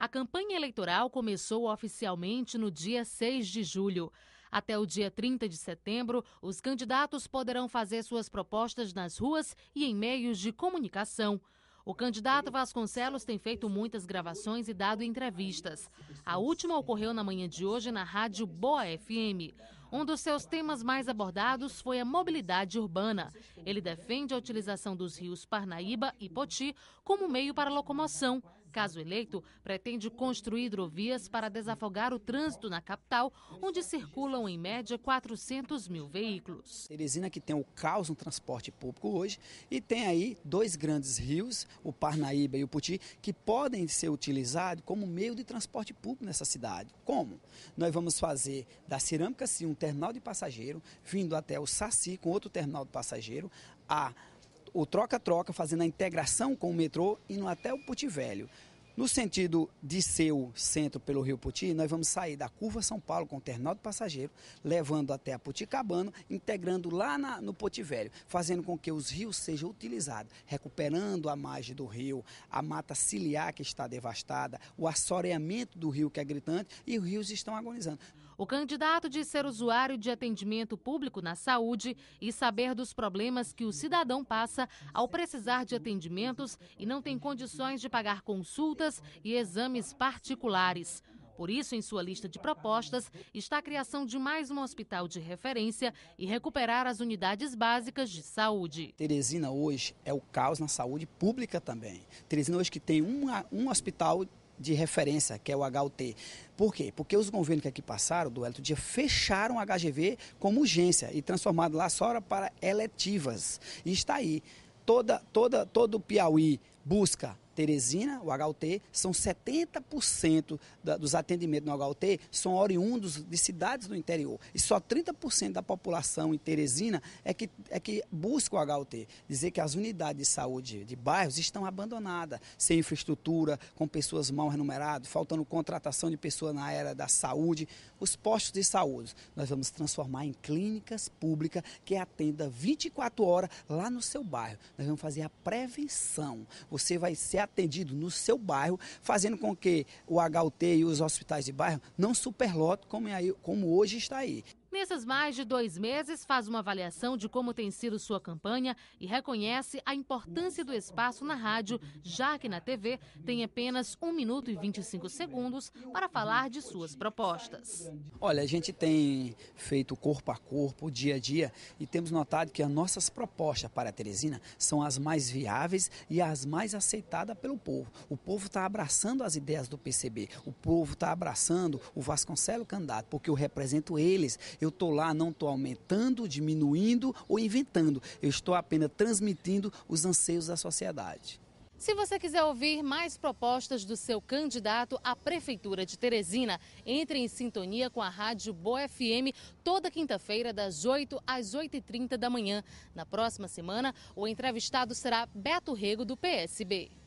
A campanha eleitoral começou oficialmente no dia 6 de julho. Até o dia 30 de setembro, os candidatos poderão fazer suas propostas nas ruas e em meios de comunicação. O candidato Vasconcelos tem feito muitas gravações e dado entrevistas. A última ocorreu na manhã de hoje na rádio Boa FM. Um dos seus temas mais abordados foi a mobilidade urbana. Ele defende a utilização dos rios Parnaíba e Poti como meio para locomoção Caso eleito, pretende construir hidrovias para desafogar o trânsito na capital, onde circulam em média 400 mil veículos. Teresina que tem o caos no transporte público hoje e tem aí dois grandes rios, o Parnaíba e o Puti, que podem ser utilizados como meio de transporte público nessa cidade. Como? Nós vamos fazer da Cerâmica Sim um terminal de passageiro, vindo até o Saci com outro terminal de passageiro, a o troca-troca, fazendo a integração com o metrô, indo até o Puti Velho. No sentido de ser o centro pelo Rio Puti, nós vamos sair da curva São Paulo com o terminal do passageiro, levando até a Puticabana, integrando lá na, no Poti Velho, fazendo com que os rios sejam utilizados, recuperando a margem do rio, a mata ciliar que está devastada, o assoreamento do rio que é gritante e os rios estão agonizando. O candidato de ser usuário de atendimento público na saúde e saber dos problemas que o cidadão passa ao precisar de atendimentos e não tem condições de pagar consultas e exames particulares. Por isso, em sua lista de propostas, está a criação de mais um hospital de referência e recuperar as unidades básicas de saúde. Teresina hoje é o caos na saúde pública também. Teresina hoje que tem uma, um hospital de referência, que é o HUT. Por quê? Porque os governos que aqui passaram, do Elito Dia, fecharam o HGV como urgência e transformaram lá só para eletivas. E está aí. Toda, toda, todo o Piauí busca Teresina, o HUT, são 70% da, dos atendimentos no HUT são oriundos de cidades do interior. E só 30% da população em Teresina é que, é que busca o HUT. Dizer que as unidades de saúde de bairros estão abandonadas, sem infraestrutura, com pessoas mal remuneradas, faltando contratação de pessoas na área da saúde. Os postos de saúde nós vamos transformar em clínicas públicas que atenda 24 horas lá no seu bairro. Nós vamos fazer a prevenção. Você vai ser atendido no seu bairro, fazendo com que o HUT e os hospitais de bairro não superlotem como, como hoje está aí. Nesses mais de dois meses, faz uma avaliação de como tem sido sua campanha e reconhece a importância do espaço na rádio, já que na TV tem apenas 1 minuto e 25 segundos para falar de suas propostas. Olha, a gente tem feito corpo a corpo, dia a dia, e temos notado que as nossas propostas para Teresina são as mais viáveis e as mais aceitadas pelo povo. O povo está abraçando as ideias do PCB, o povo está abraçando o Vasconcelos candidato, porque eu represento eles eu estou lá, não estou aumentando, diminuindo ou inventando. Eu estou apenas transmitindo os anseios da sociedade. Se você quiser ouvir mais propostas do seu candidato à Prefeitura de Teresina, entre em sintonia com a Rádio Boa FM toda quinta-feira, das 8 às 8h30 da manhã. Na próxima semana, o entrevistado será Beto Rego, do PSB.